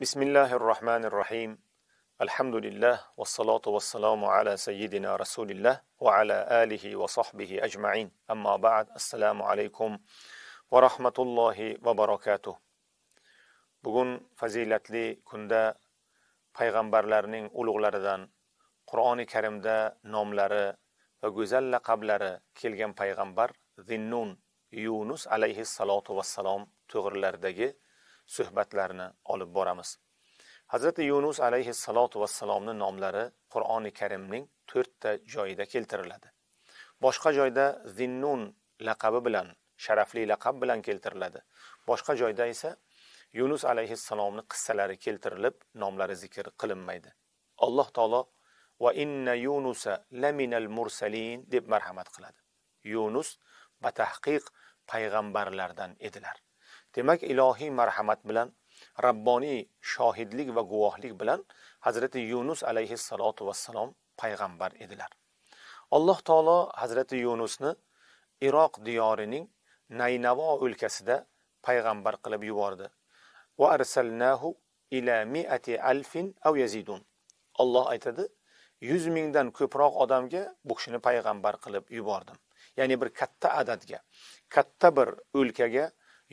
Bismillahirrahmanirrahim. Elhamdülillah ve salatu ve selamu ala sayyidina Resulillah ve ala alihi ve sahbihi ajmain Amma ba'd. Esselamu alaykum ve rahmetullahi ve barakatuh Bugun fazilatli kunda payg'ambarlarning ulug'laridan Qur'oni Karimda nomlari va go'zal laqablari kelgan payg'ambar Zinnun Yunus alayhi salatu va salam to'g'rilaridagi suhbatlarni olib boramiz hazrati yunus alayhi va vassalomni nomlari qur'oni karimning to'rtta joyida keltiriladi boshqa joyda zinnun laqabi bilan sharafli laqab bilan keltiriladi boshqa joyda esa yunus alayhissalomni qissalari keltirilib nomlari zikr qilinmaydi alloh taolo va inna yunusa laminal mursalin deb marhamat qiladi yunus batahqiq payg'ambarlardan edilar demak ilohiy marhamat bilan rabboniy shohidlik va guvohlik bilan hazrati yunus alayhissalotu vassalom payg'ambar edilar alloh taolo hazrati yunusni iroq diyorining naynavo o'lkasida payg'ambar qilib yubordi va arsalnahu ila miati alfin av yazidun olloh aytadi yuz mingdan ko'proq odamga bu kishini payg'ambar qilib yubordim ya'ni bir katta adadga katta bir o'lkaga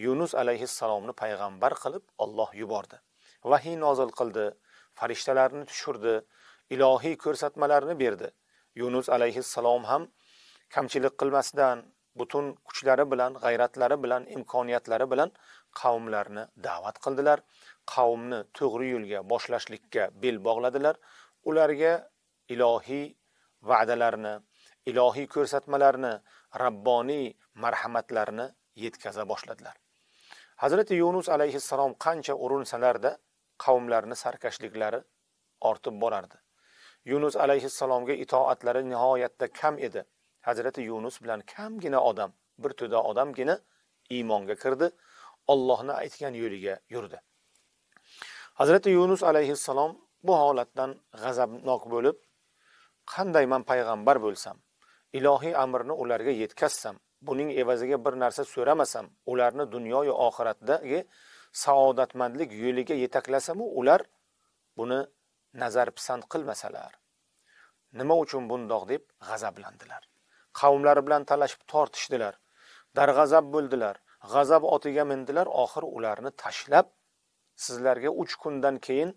yunus alayhissalomni payg'ambar qilib olloh yubordi vahiy nozil qildi farishtalarni tushirdi ilohiy ko'rsatmalarni berdi yunus alayhissalom ham kamchilik qilmasdan butun kuchlari bilan g'ayratlari bilan imkoniyatlari bilan qavmlarni da'vat qildilar qavmni to'g'ri yo'lga boshlashlikka bel bog'ladilar ularga ilohiy va'dalarni ilohiy ko'rsatmalarni rabboniy marhamatlarni yetkaza boshladilar hazrati yunus alayhissalom qancha urinsalarda qavmlarni sarkashliklari ortib borardi yunus alayhissalomga itoatlari nihoyatda kam edi hazrati yunus bilan kamgina odam bir to'da odamgina iymonga kirdi ollohni aytgan yo'liga yurdi hazrati yunus alayhissalom bu holatdan g'azabnok bo'lib qanday man payg'ambar bo'lsam ilohiy amrni ularga yetkazsam buning evaziga bir narsa so'ramasam ularni dunyoyu oxiratdagi saodatmandlik yo'liga yetaklasamu ular buni nazar pisand qilmasalar nima uchun bundoq deb g'azablandilar qavmlari bilan talashib tortishdilar darg'azab bo'ldilar g'azab otiga mindilar oxir ularni tashlab sizlarga uch kundan keyin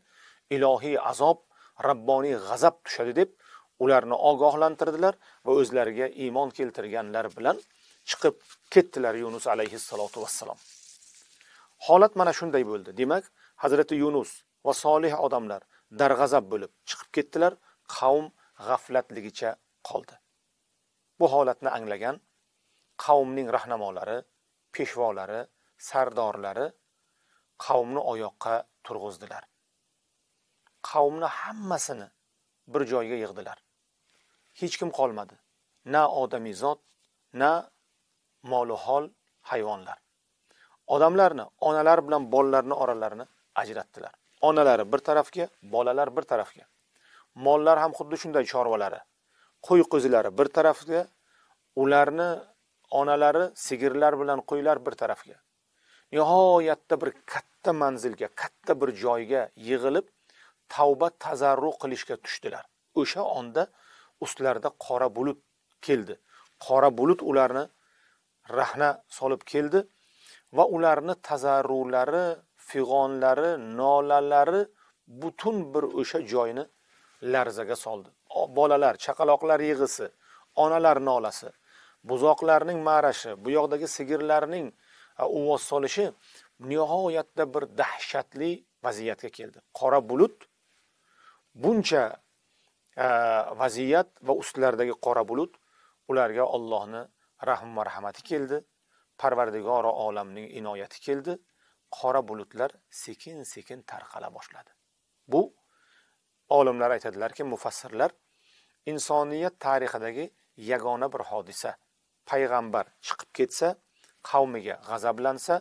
ilohiy azob rabboniy g'azab tushadi deb ularni ogohlantirdilar va o'zlariga iymon keltirganlar bilan chiqib ketdilar yunus alayhissalotu vassalom holat mana shunday bo'ldi demak hazrati yunus va solih odamlar darg'azab bo'lib chiqib ketdilar qavm g'aflatligicha qoldi bu holatni anglagan qavmning rahnamolari peshvolari sardorlari qavmni oyoqqa turg'izdilar qavmni hammasini bir joyga yig'dilar hech kim qolmadi na odamiy zot na molu hol hayvonlar odamlarni onalar bilan bolalarni oralarini ajratdilar onalari bir tarafga bolalar bir tarafga mollar ham xuddi shunday chorvalari qo'y qo'zilari bir tarafga ularni onalari sigirlar bilan qo'ylar bir tarafga nihoyatda bir katta manzilga katta bir joyga yig'ilib tavba tazarru qilishga tushdilar o'sha onda ustlarida qora bulut keldi qora bulut ularni rahna solib keldi va ularni tazarrulari fig'onlari nolalari butun bir o'sha joyni larzaga soldi bolalar chaqaloqlar yig'isi onalar nolasi buzoqlarning ma'rashi bu yoqdagi sigirlarning uvoz solishi nihoyatda bir dahshatli vaziyatga keldi qora bulut buncha vaziyat va ustilaridagi qora bulut ularga ollohni rahm va rahmati keldi parvardigori olamning inoyati keldi qora bulutlar sekin sekin tarqala boshladi bu olimlar aytadilarki mufassirlar insoniyat tarixidagi yagona bir hodisa payg'ambar chiqib ketsa qavmiga g'azablansa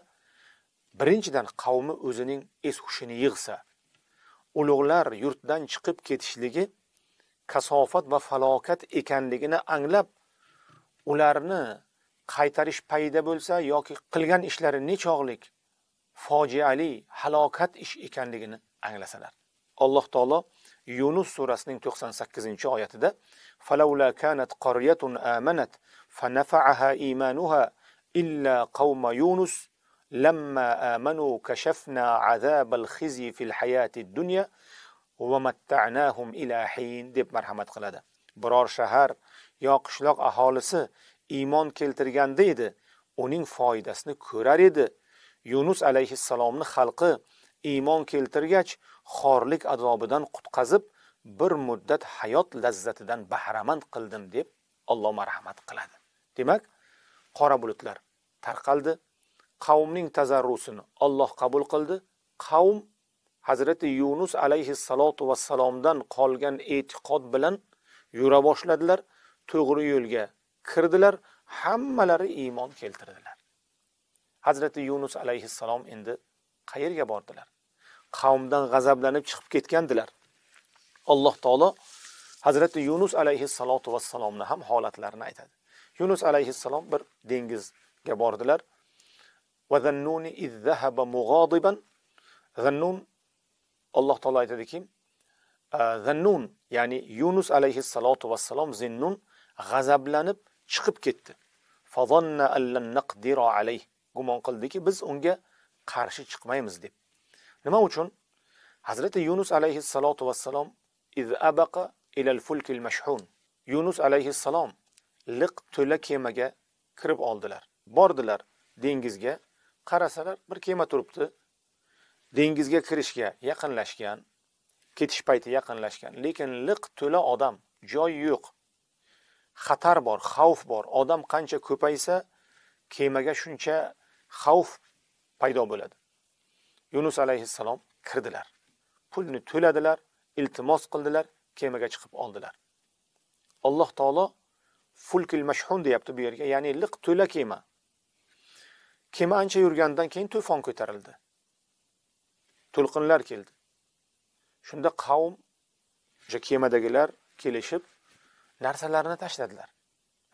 birinchidan qavmi o'zining es hushini yig'sa ulug'lar yurtdan chiqib ketishligi kasofat va falokat ekanligini anglab ularni qaytarish payida bo'lsa yoki qilgan ishlari nechog'lik fojiali halokat ish ekanligini anglasalar alloh taolo yunus surasining to'qson sakkizinchi oyatida فلولا كانت قرية آمنت فنفعها إيمانها إلا قوم يونس لما آمنوا كشفنا عذاب الخزي في الحياة الدنيا ومتعناهم إلى حين deb marhamat qiladi biror shahar yo qishloq aholisi iymon keltirganda edi uning foydasini ko'rar edi yunus alayhissalomni xalqi iymon keltirgach xorlik azobidan qutqazib bir muddat hayot lazzatidan bahramand qildim deb alloh marhamat qiladi demak qora bulutlar tarqaldi qavmning tazarrusini olloh qabul qildi qavm hazrati yunus alayhissalotu vassalomdan qolgan e'tiqod bilan yura boshladilar to'g'ri yo'lga kirdilar hammalari iymon keltirdilar hazrati yunus alayhissalom endi qayerga bordilar qavmdan g'azablanib chiqib ketgandilar alloh taolo hazrati yunus alayhissalotu vassalomni ham holatlarini aytadi yunus alayhissalom bir dengizga bordilar iz zahaba g'annun alloh taolo aytadiki zannun ya'ni yunus alayhissalotu vassalom zinnun g'azablanib chiqib ketdi gumon qildiki biz unga qarshi chiqmaymiz deb nima uchun hazrati yunus alayhissalotu vassalom iz abaqa ilal fulkil mashhun yunus alayhissalom liq to'la kemaga kirib oldilar bordilar dengizga qarasalar bir kema turibdi dengizga kirishga yaqinlashgan ketish payti yaqinlashgan lekin liq to'la odam joy yo'q xatar bor xavf bor odam qancha ko'paysa kemaga shuncha xavf paydo bo'ladi yunus alayhissalom kirdilar pulni to'ladilar iltimos qildilar kemaga chiqib oldilar alloh taolo fulkil mashhun deyapti bu yerga ya'ni liq to'la kema kema ancha yurgandan keyin to'fon ko'tarildi to'lqinlar keldi shunda qavm o'sha kemadagilar kelishib narsalarni tashladilar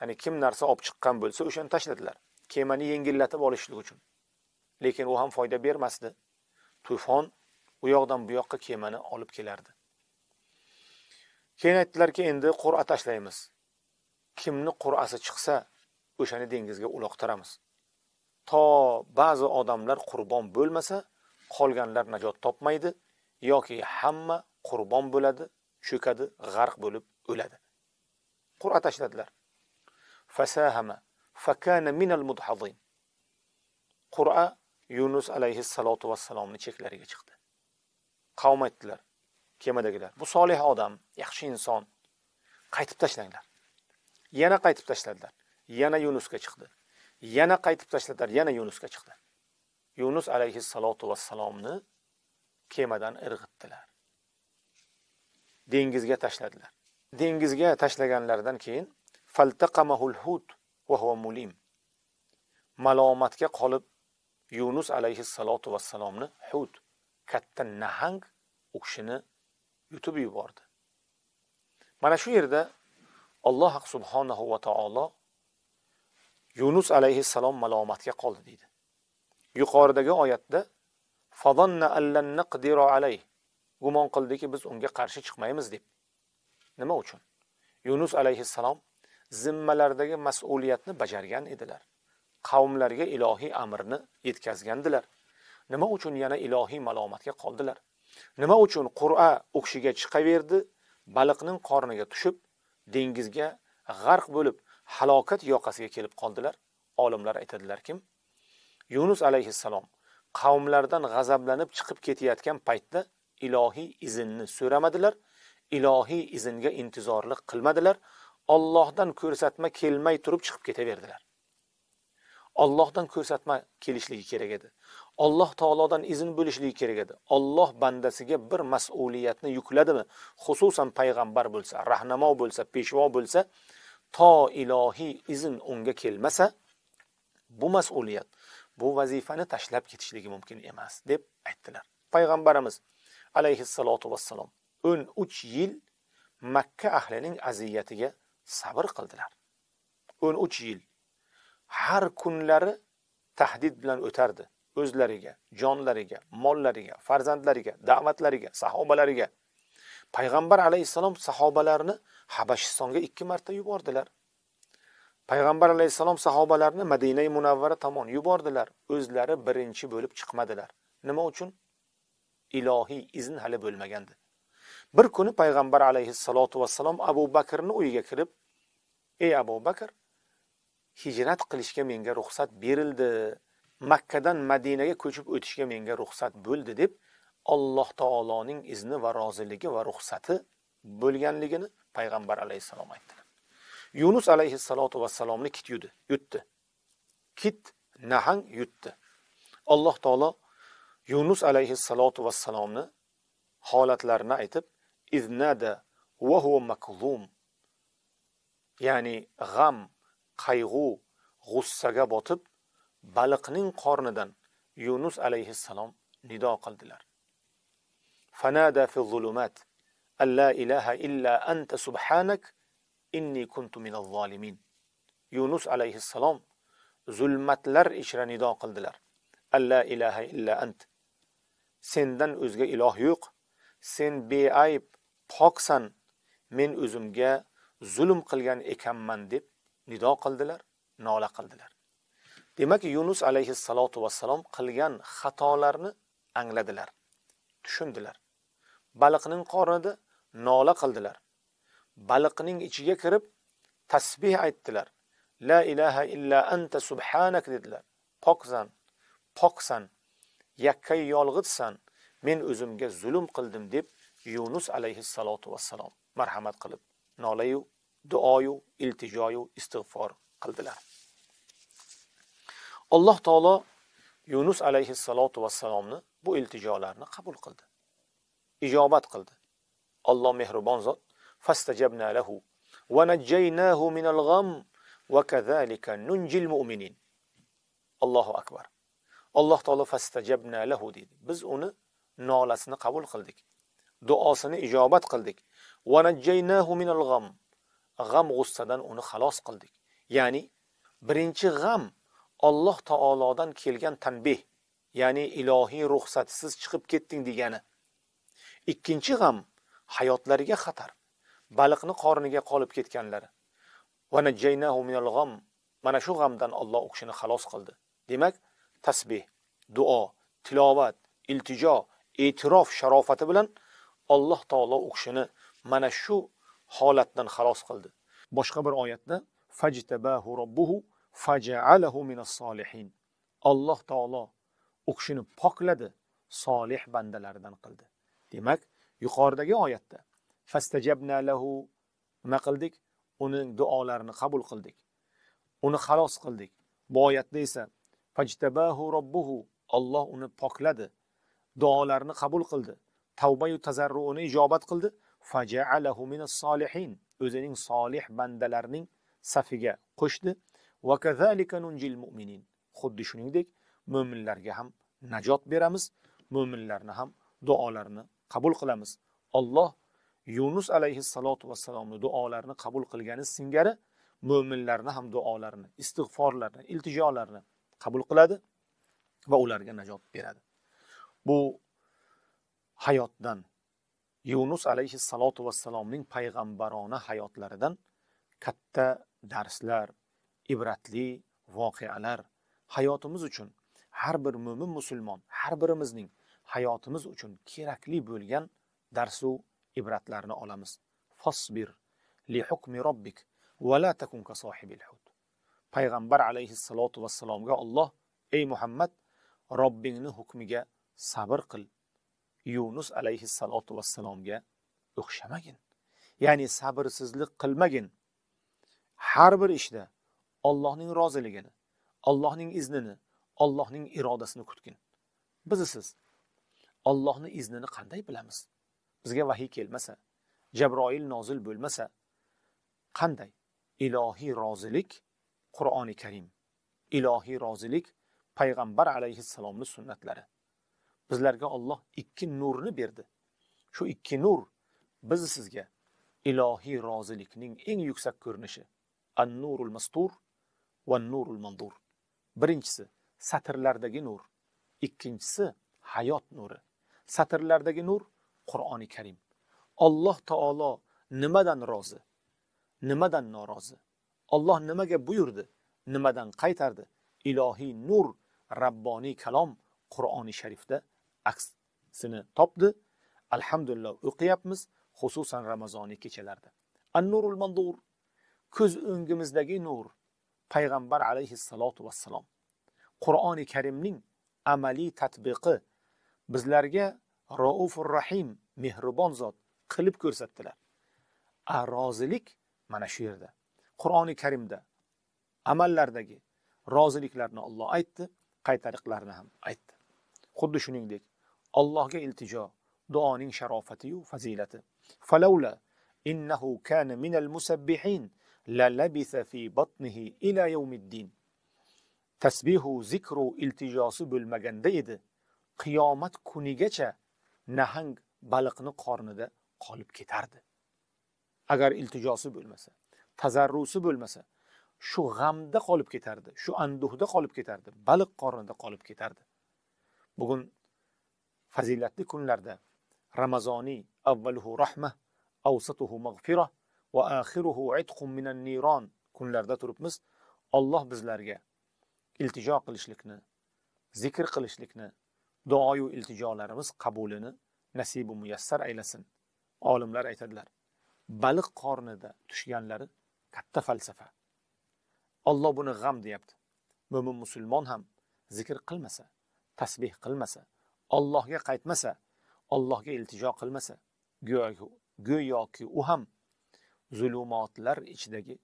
ya'ni kim narsa olib chiqqan bo'lsa o'shani tashladilar kemani yengillatib olishlik uchun lekin u ham foyda bermasdi to'fon u yoqdan bu yoqqa kemani olib kelardi keyin aytdilarki endi qur'a tashlaymiz kimni qur'asi chiqsa o'shani dengizga uloqtiramiz to ba'zi odamlar qurbon bo'lmasa qolganlar najot topmaydi yoki hamma qurbon bo'ladi cho'kadi g'arq bo'lib o'ladi qur'a tashladilar fasahama fakana al mudhazin qur'a yunus alayhissalotu vassalomni cheklariga chiqdi qavm aytdilar kemadagilar bu solih odam yaxshi inson qaytib tashlanglar yana qaytib tashladilar yana yunusga chiqdi yana qaytib tashladilar yana yunusga chiqdi yunus alayhissalotu vassalomni kemadan irg'itdilar dengizga tashladilar dengizga tashlaganlaridan keyin faltaqamahul hut va huwa mulim malomatga qolib yunus alayhissalotu vassalomni hut katta nahang u kishini yutib yubordi mana shu yerda alloh subhanahu va taolo yunus alayhissalom malomatga qoldi deydi yuqoridagi oyatda fadonna allan gumon qildiki biz unga qarshi chiqmaymiz deb nima uchun yunus alayhissalom zimmalardagi mas'uliyatni bajargan edilar qavmlarga ilohiy amrni yetkazgandilar nima uchun yana ilohiy malomatga qoldilar nima uchun qur'a o'qishiga chiqaverdi baliqning qorniga tushib dengizga g'arq bo'lib halokat yoqasiga kelib qoldilar olimlar aytadilarkim yunus alayhissalom qavmlardan g'azablanib chiqib ketayotgan paytda ilohiy izinni so'ramadilar ilohiy iznga intizorlik qilmadilar ollohdan ko'rsatma kelmay turib chiqib ketaverdilar ollohdan ko'rsatma kelishligi kerak edi alloh taolodan izn bo'lishligi kerak edi olloh bandasiga bir mas'uliyatni yukladimi xususan payg'ambar bo'lsa rahnamo bo'lsa peshvo bo'lsa to ilohiy izn unga kelmasa bu mas'uliyat bu vazifani tashlab ketishligi mumkin emas deb aytdilar payg'ambarimiz alayhissalotu vassalom o'n uch yil makka ahlining aziyatiga sabr qildilar o'n uch yil har kunlari tahdid bilan o'tardi o'zlariga jonlariga mollariga farzandlariga da'vatlariga sahobalariga payg'ambar alayhissalom sahobalarni habashistonga ikki marta yubordilar payg'ambar alayhissalom sahobalarni madinai munavvara tomon yubordilar o'zlari birinchi bo'lib chiqmadilar nima uchun ilohiy izn hali bo'lmagandi bir kuni payg'ambar alayhissalotu vassalom abu bakrni uyiga kirib ey abu bakr hijrat qilishga menga ruxsat berildi makkadan madinaga ko'chib o'tishga menga ruxsat bo'ldi deb alloh taoloning izni va roziligi va ruxsati bo'lganligini payg'ambar alayhissalom aytdilar yunus alayhissalotu vassalomni kit yudi yutdi kit nahang yutdi alloh taolo yunus alayhissalotu vassalomni holatlarini aytib إذ نادى وهو مكظوم ya'ni g'am qayg'u g'ussaga botib baliqning qornidan yunus alayhissalom nido qildilar fanada fi zulumat alla ilaha illa anta subhanak inni kuntu minaz zolimin yunus alayhissalom zulmatlar ichra nido qildilar alla ilaha illa ant sendan o'zga iloh yo'q sen beayb poksan men o'zimga zulm qilgan ekanman deb nido qildilar nola qildilar demak yunus alayhissalotu vassalom qilgan xatolarni angladilar tushundilar baliqning qornida nola qildilar baliqning ichiga kirib tasbeh aytdilar la ilaha illa anta subhanak dedilar poksan poksan yakkay yolg'izsan men o'zimga zulm qildim deb yunus alayhissalotu vassalom marhamat qilib nolayu duoyu iltijoyu istig'for qildilar alloh taolo yunus alayhissalotu vassalomni bu iltijolarni qabul qildi ijobat qildi alloh mehribon zot fastajabna lahu va najjaynahu minal g'am va kazalika nunjil mu'minin allohu akbar alloh taolo fastajabna lahu deydi biz uni nolasini qabul qildik duosini ijobat qildik g'am g'ussadan uni xalos qildik ya'ni birinchi g'am alloh taolodan kelgan tanbeh ya'ni ilohiy ruxsatsiz chiqib ketding degani ikkinchi g'am hayotlariga xatar baliqni qorniga qolib ketganlari mana shu g'amdan olloh u kishini xalos qildi demak tasbeh duo tilovat iltijo e'tirof sharofati bilan alloh taolo u kishini mana shu holatdan xalos qildi boshqa bir oyatda fajtabahu robbuhu fajaalahu minas solihin alloh taolo u kishini pokladi solih bandalardan qildi demak yuqoridagi oyatda fastajabna lahu nima qildik uning duolarini qabul qildik uni xalos qildik bu oyatda esa fajtabahu robbuhu olloh uni pokladi duolarini qabul qildi tavbayu tazarruini ijobat qildi fajaalahu minas solihin o'zining solih bandalarining safiga qo'shdi va kazalika nunjil mu'minin xuddi shuningdek mo'minlarga ham najot beramiz mo'minlarni ham duolarini qabul qilamiz Alloh Yunus alayhissalotu vassalomni duolarini qabul qilgani singari mo'minlarni ham duolarini istig'forlarini iltijolarini qabul qiladi va ularga najot beradi bu hayotdan yunus alayhissalotu vassalomning payg'ambarona hayotlaridan katta darslar ibratli voqealar hayotimiz uchun har bir mo'min musulmon har birimizning hayotimiz uchun kerakli bo'lgan darsu ibratlarni olamiz fasbir li hukmi robbik va la takun ka sohibil hud payg'ambar alayhissalotu vassalomga olloh ey muhammad robbingni hukmiga sabr qil yunus alayhissalotu vassalomga o'xshamagin ya'ni sabrsizlik qilmagin har bir ishda ollohning roziligini ollohning iznini ollohning irodasini kutgin biz siz ollohni iznini qanday bilamiz bizga vahiy kelmasa jabroil nozil bo'lmasa qanday ilohiy rozilik qur'oni karim ilohiy rozilik payg'ambar alayhissalomni sunnatlari bizlarga olloh ikki nurni berdi shu ikki nur biz sizga ilohiy rozilikning eng yuksak ko'rinishi an nurul mastur va nurul mandur birinchisi satrlardagi nur ikkinchisi hayot nuri satrlardagi nur qur'oni karim alloh taolo nimadan rozi nimadan norozi olloh nimaga buyurdi nimadan qaytardi ilohiy nur rabboniy kalom qur'oni sharifda aksini topdi alhamdulillah o'qiyapmiz xususan ramazoniy kechalarda an nurul mandur ko'z o'ngimizdagi nur payg'ambar alayhissalotu vassalom qur'oni karimning amaliy tadbiqi bizlarga raufur rahim mehribon zot qilib ko'rsatdilar a rozilik mana shu yerda qur'oni karimda amallardagi roziliklarni olloh aytdi qaytariqlarni ham aytdi xuddi shuningdek allohga iltijo duoning sharofatiyu fazilati falavla innahu kana minal musabbihin la labisa fi batnihi ila yawmiddin tasbihu zikru iltijosi bo'lmaganda edi qiyomat kunigacha nahang baliqni qornida qolib ketardi agar iltijosi bo'lmasa tazarrusi bo'lmasa shu g'amda qolib ketardi shu anduhda qolib ketardi baliq qornida qolib ketardi bugun fazilatli kunlarda ramazoniy avvaluhu rahma avsatuhu mag'fira va axiruhu itqun minan niron kunlarda turibmiz olloh bizlarga iltijo qilishlikni zikr qilishlikni duoyu iltijolarimiz qabulini nasibu muyassar aylasin olimlar aytadilar baliq qornida tushganlari katta falsafa olloh buni g'am deyapti mo'min musulmon ham zikr qilmasa tasbeh qilmasa ollohga qaytmasa ollohga iltijo qilmasa go'yoki u ham zulumotlar ichidagi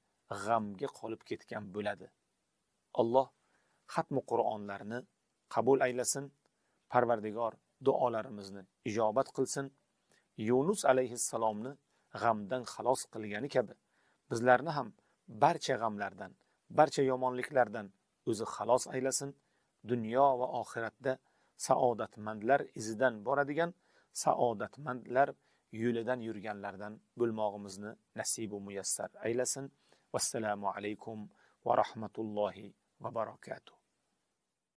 g'amga qolib ketgan bo'ladi alloh xatmi qur'onlarni qabul aylasin parvardigor duolarimizni ijobat qilsin yunus alayhissalomni g'amdan xalos qilgani kabi bizlarni ham barcha g'amlardan barcha yomonliklardan o'zi xalos aylasin dunyo va oxiratda saodatmandlar izidan boradigan saodatmandlar yo'lidan yurganlardan bo'lmog'imizni nasibu muyassar aylasin vassalomu alaykum va rahmatullohi va barakatuh